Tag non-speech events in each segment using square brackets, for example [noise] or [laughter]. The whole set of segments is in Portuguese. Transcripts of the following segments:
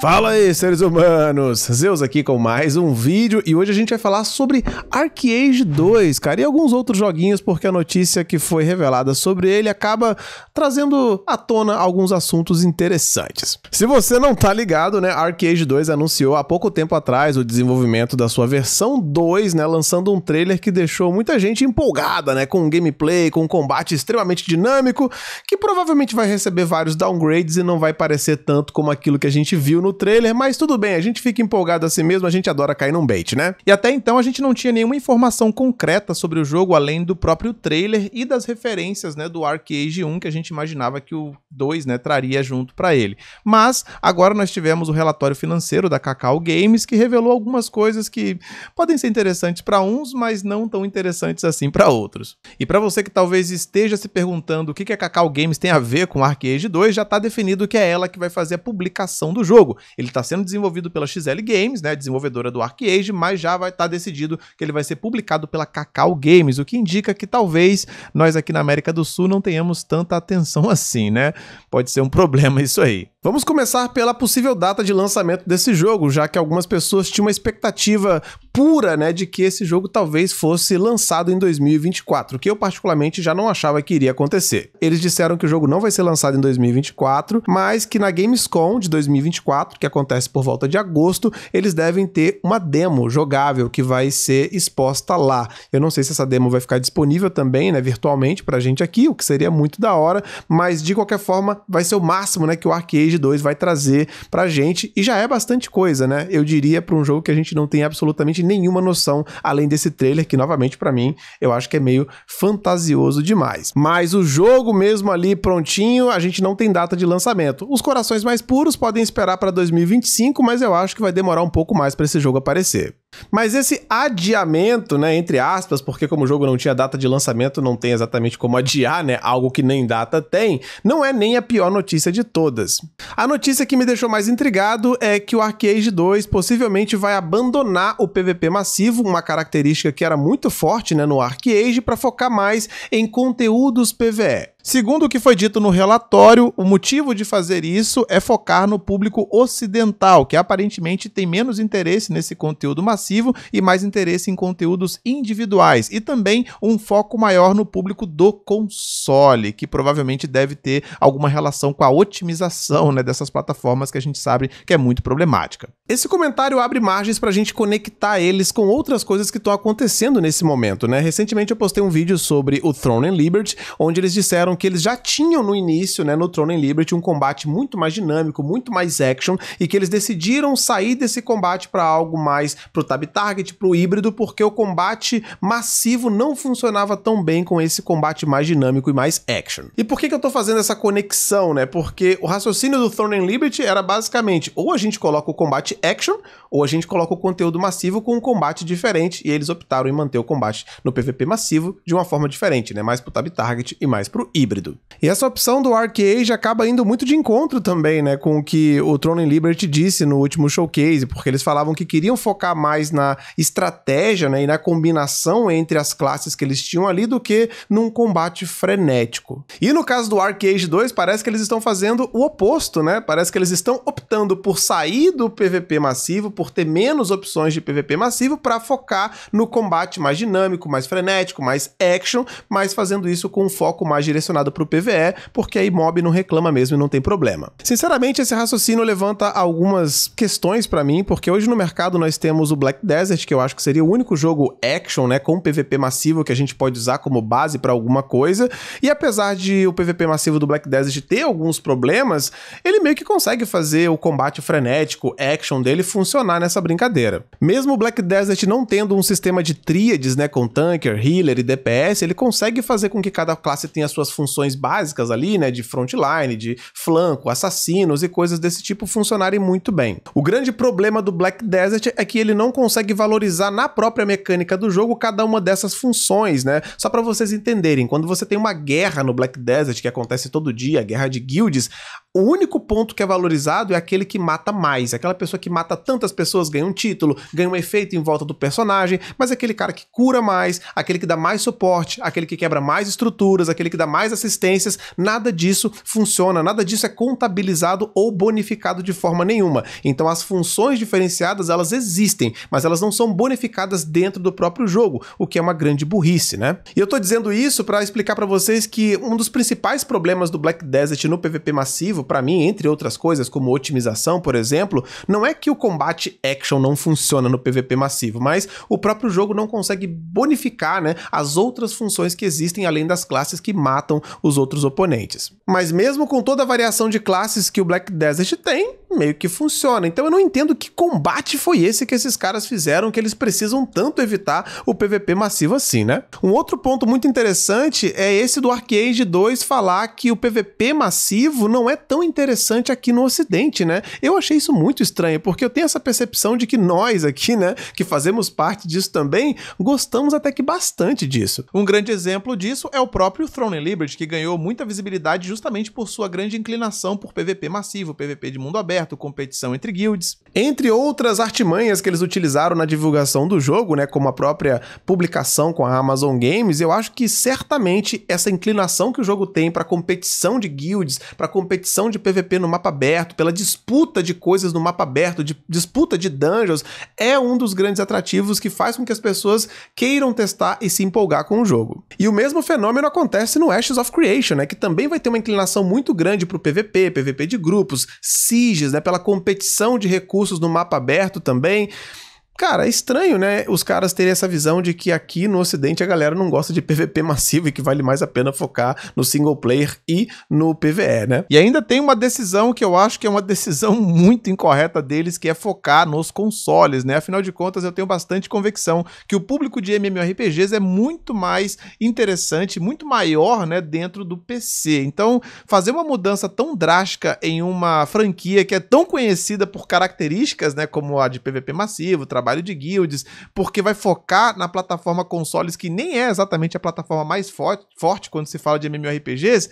Fala aí, seres humanos! Zeus aqui com mais um vídeo e hoje a gente vai falar sobre Arcade 2, cara, e alguns outros joguinhos, porque a notícia que foi revelada sobre ele acaba trazendo à tona alguns assuntos interessantes. Se você não tá ligado, né, Arcade 2 anunciou há pouco tempo atrás o desenvolvimento da sua versão 2, né, lançando um trailer que deixou muita gente empolgada, né, com um gameplay, com um combate extremamente dinâmico, que provavelmente vai receber vários downgrades e não vai parecer tanto como aquilo que a gente viu no no trailer, mas tudo bem, a gente fica empolgado assim mesmo, a gente adora cair num bait, né? E até então a gente não tinha nenhuma informação concreta sobre o jogo além do próprio trailer e das referências, né, do Arcade 1 que a gente imaginava que o 2, né, traria junto para ele. Mas agora nós tivemos o relatório financeiro da Cacau Games que revelou algumas coisas que podem ser interessantes para uns, mas não tão interessantes assim para outros. E para você que talvez esteja se perguntando o que que a Cacau Games tem a ver com Arcade 2, já tá definido que é ela que vai fazer a publicação do jogo ele está sendo desenvolvido pela XL Games, né, desenvolvedora do ArcAge, mas já vai estar tá decidido que ele vai ser publicado pela Cacau Games, o que indica que talvez nós aqui na América do Sul não tenhamos tanta atenção [laughs] assim, né? Pode ser um problema isso aí. Vamos começar pela possível data de lançamento desse jogo, já que algumas pessoas tinham uma expectativa pura, né, de que esse jogo talvez fosse lançado em 2024, que eu particularmente já não achava que iria acontecer. Eles disseram que o jogo não vai ser lançado em 2024, mas que na Gamescom de 2024, que acontece por volta de agosto, eles devem ter uma demo jogável que vai ser exposta lá. Eu não sei se essa demo vai ficar disponível também, né, virtualmente pra gente aqui, o que seria muito da hora, mas de qualquer forma vai ser o máximo, né, que o Arcade Rage 2 vai trazer pra gente, e já é bastante coisa, né? Eu diria para um jogo que a gente não tem absolutamente nenhuma noção, além desse trailer, que novamente para mim, eu acho que é meio fantasioso demais. Mas o jogo mesmo ali prontinho, a gente não tem data de lançamento. Os corações mais puros podem esperar para 2025, mas eu acho que vai demorar um pouco mais para esse jogo aparecer. Mas esse adiamento, né, entre aspas, porque como o jogo não tinha data de lançamento, não tem exatamente como adiar, né, algo que nem data tem, não é nem a pior notícia de todas. A notícia que me deixou mais intrigado é que o Arcade 2 possivelmente vai abandonar o PVP massivo, uma característica que era muito forte, né, no Arcade, para focar mais em conteúdos PVE. Segundo o que foi dito no relatório, o motivo de fazer isso é focar no público ocidental, que aparentemente tem menos interesse nesse conteúdo massivo passivo e mais interesse em conteúdos individuais e também um foco maior no público do console, que provavelmente deve ter alguma relação com a otimização né, dessas plataformas que a gente sabe que é muito problemática. Esse comentário abre margens para a gente conectar eles com outras coisas que estão acontecendo nesse momento. Né? Recentemente eu postei um vídeo sobre o Throne and Liberty, onde eles disseram que eles já tinham no início, né, no Throne and Liberty, um combate muito mais dinâmico, muito mais action, e que eles decidiram sair desse combate para algo mais protagonista sabe, target para o híbrido, porque o combate massivo não funcionava tão bem com esse combate mais dinâmico e mais action. E por que, que eu tô fazendo essa conexão, né? Porque o raciocínio do Throne and Liberty era basicamente ou a gente coloca o combate action, ou a gente coloca o conteúdo massivo com um combate diferente, e eles optaram em manter o combate no PVP massivo de uma forma diferente, né? Mais pro tab target e mais pro híbrido. E essa opção do Arcade acaba indo muito de encontro também, né? Com o que o Throne and Liberty disse no último showcase, porque eles falavam que queriam focar mais mais na estratégia né, e na combinação entre as classes que eles tinham ali do que num combate frenético. E no caso do Arcade 2, parece que eles estão fazendo o oposto, né? Parece que eles estão optando por sair do PVP massivo, por ter menos opções de PVP massivo, para focar no combate mais dinâmico, mais frenético, mais action, mas fazendo isso com um foco mais direcionado para o PVE, porque aí mob não reclama mesmo e não tem problema. Sinceramente, esse raciocínio levanta algumas questões para mim, porque hoje no mercado nós temos o Black Black Desert, que eu acho que seria o único jogo action, né, com PVP massivo que a gente pode usar como base para alguma coisa. E apesar de o PVP massivo do Black Desert ter alguns problemas, ele meio que consegue fazer o combate frenético, action dele funcionar nessa brincadeira. Mesmo o Black Desert não tendo um sistema de tríades, né, com tanker, healer e DPS, ele consegue fazer com que cada classe tenha suas funções básicas ali, né, de frontline, de flanco, assassinos e coisas desse tipo funcionarem muito bem. O grande problema do Black Desert é que ele não consegue consegue valorizar na própria mecânica do jogo cada uma dessas funções, né? Só para vocês entenderem, quando você tem uma guerra no Black Desert que acontece todo dia, a guerra de guildes, o único ponto que é valorizado é aquele que mata mais. Aquela pessoa que mata tantas pessoas ganha um título, ganha um efeito em volta do personagem, mas aquele cara que cura mais, aquele que dá mais suporte, aquele que quebra mais estruturas, aquele que dá mais assistências, nada disso funciona, nada disso é contabilizado ou bonificado de forma nenhuma. Então as funções diferenciadas, elas existem, mas elas não são bonificadas dentro do próprio jogo, o que é uma grande burrice, né? E eu tô dizendo isso para explicar para vocês que um dos principais problemas do Black Desert no PVP massivo negativo para mim, entre outras coisas, como otimização, por exemplo, não é que o combate action não funciona no PVP massivo, mas o próprio jogo não consegue bonificar né, as outras funções que existem além das classes que matam os outros oponentes. Mas mesmo com toda a variação de classes que o Black Desert tem, meio que funciona. Então eu não entendo que combate foi esse que esses caras fizeram que eles precisam tanto evitar o PVP massivo assim, né? Um outro ponto muito interessante é esse do Arcade 2 falar que o PVP massivo não é tão interessante aqui no ocidente, né? Eu achei isso muito estranho, porque eu tenho essa percepção de que nós aqui, né, que fazemos parte disso também, gostamos até que bastante disso. Um grande exemplo disso é o próprio Throne and Liberty, que ganhou muita visibilidade justamente por sua grande inclinação por PVP massivo, PVP de mundo aberto, aberto, competição entre guilds. Entre outras artimanhas que eles utilizaram na divulgação do jogo, né, como a própria publicação com a Amazon Games, eu acho que certamente essa inclinação que o jogo tem para competição de guilds, para competição de PVP no mapa aberto, pela disputa de coisas no mapa aberto, de disputa de dungeons, é um dos grandes atrativos que faz com que as pessoas queiram testar e se empolgar com o jogo. E o mesmo fenômeno acontece no Ashes of Creation, né, que também vai ter uma inclinação muito grande para o PVP, PVP de grupos, sieges, né, pela competição de recursos no mapa aberto também. Cara, é estranho, né? Os caras terem essa visão de que aqui no Ocidente a galera não gosta de PVP massivo e que vale mais a pena focar no single player e no PVE, né? E ainda tem uma decisão que eu acho que é uma decisão [laughs] muito incorreta deles, que é focar nos consoles, né? Afinal de contas, eu tenho bastante convicção que o público de MMORPGs é muito mais interessante, muito maior, né, dentro do PC. Então, fazer uma mudança tão drástica em uma franquia que é tão conhecida por características, né, como a de PVP massivo, trabalho trabalho de guilds, porque vai focar na plataforma consoles, que nem é exatamente a plataforma mais forte, forte quando se fala de MMORPGs,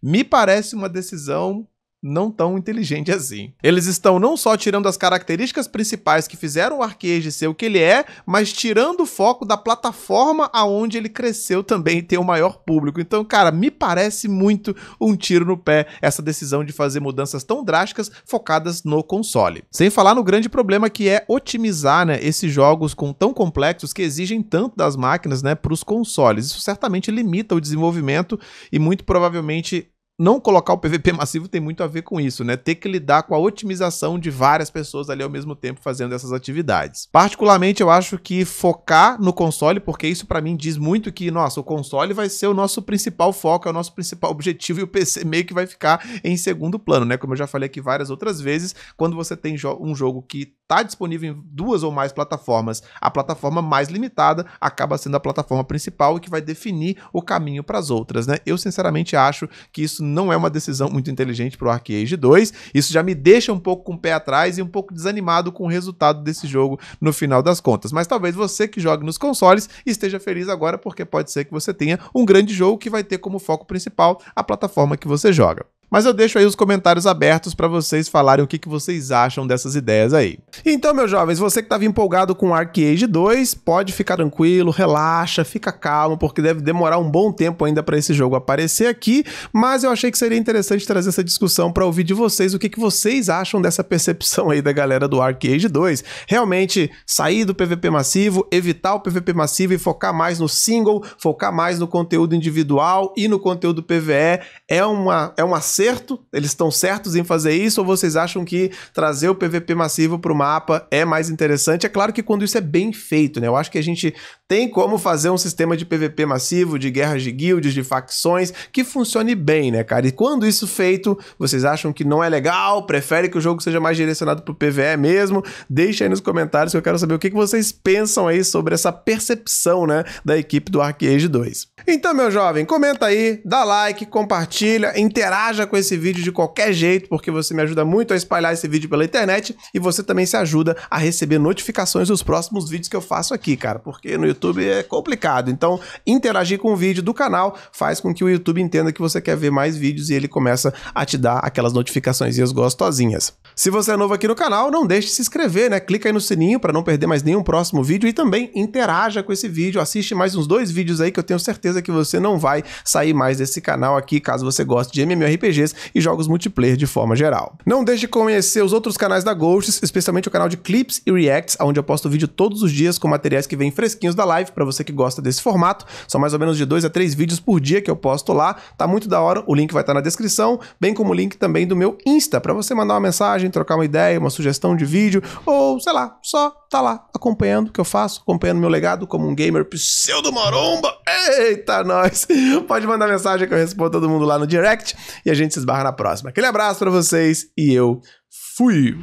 me parece uma decisão não tão inteligente assim. Eles estão não só tirando as características principais que fizeram o Arcade ser o que ele é, mas tirando o foco da plataforma aonde ele cresceu também e tem o maior público. Então, cara, me parece muito um tiro no pé essa decisão de fazer mudanças tão drásticas focadas no console. Sem falar no grande problema que é otimizar, né, esses jogos com tão complexos que exigem tanto das máquinas, né, para os consoles. Isso certamente limita o desenvolvimento e muito provavelmente não colocar o PVP [laughs] massivo tem muito a ver com isso, né? Ter que lidar com a otimização de várias pessoas ali ao mesmo tempo fazendo essas atividades. Particularmente, eu acho que focar no console, porque isso para mim diz muito que, nossa, o console vai ser o nosso principal foco, é o nosso principal objetivo e o [laughs] PC meio que vai ficar em segundo plano, né? Como eu já falei aqui várias outras vezes, quando você tem jo um jogo que está disponível em duas ou mais plataformas, a plataforma mais limitada acaba sendo a plataforma principal e que vai definir o caminho para as outras, né? Eu sinceramente acho que isso não é uma decisão muito inteligente para o Arcade 2. Isso já me deixa um pouco com o pé atrás e um pouco desanimado com o resultado desse jogo no final das contas. Mas talvez você que joga nos consoles esteja feliz agora, porque pode ser que você tenha um grande jogo que vai ter como foco principal a plataforma que você joga. Mas eu deixo aí os comentários abertos para vocês falarem o que, que vocês acham dessas ideias aí. Então, meus jovens, você que estava empolgado com Age 2, pode ficar tranquilo, relaxa, fica calmo, porque deve demorar um bom tempo ainda para esse jogo aparecer aqui, mas eu achei que seria interessante trazer essa discussão para ouvir de vocês o que, que vocês acham dessa percepção aí da galera do Age 2. Realmente sair do PVP massivo, evitar o PVP massivo e focar mais no single, focar mais no conteúdo individual e no conteúdo PVE é uma é uma eles estão certos em fazer isso ou vocês acham que trazer o PVP massivo para o mapa é mais interessante? É claro que quando isso é bem feito, né? Eu acho que a gente tem como fazer um sistema de PVP massivo, de guerras de guildes, de facções, que funcione bem, né, cara? E quando isso feito, vocês acham que não é legal, prefere que o jogo seja mais direcionado pro PVE mesmo? Deixa aí nos comentários que eu quero saber o que, que vocês pensam aí sobre essa percepção, né, da equipe do Arcade 2. Então, meu jovem, comenta aí, dá like, compartilha, interaja com esse vídeo de qualquer jeito, porque você me ajuda muito a espalhar esse vídeo pela internet e você também se ajuda a receber notificações dos próximos vídeos que eu faço aqui, cara, porque no YouTube YouTube é complicado. Então, interagir com o vídeo do canal faz com que o YouTube entenda que você quer ver mais vídeos e ele começa a te dar aquelas notificações gostosinhas. Se você é novo aqui no canal, não deixe de se inscrever, né? Clica aí no sininho para não perder mais nenhum próximo vídeo e também interaja com esse vídeo, assiste mais uns dois vídeos aí que eu tenho certeza que você não vai sair mais desse canal aqui, caso você goste de MMORPGs e jogos multiplayer de forma geral. Não deixe de conhecer os outros canais da Ghosts, especialmente o canal de clips e reacts, onde eu posto vídeo todos os dias com materiais que vêm fresquinhos da live, para você que gosta desse formato. São mais ou menos de dois a três vídeos por dia que eu posto lá. Tá muito da hora, o link vai estar tá na descrição, bem como o link também do meu Insta, para você mandar uma mensagem, trocar uma ideia, uma sugestão de vídeo, ou sei lá, só tá lá acompanhando o que eu faço, acompanhando meu legado como um gamer pseudo maromba. Eita, nós! [laughs] Pode mandar mensagem que eu respondo todo mundo lá no direct e a gente se esbarra na próxima. Aquele abraço para vocês e eu fui!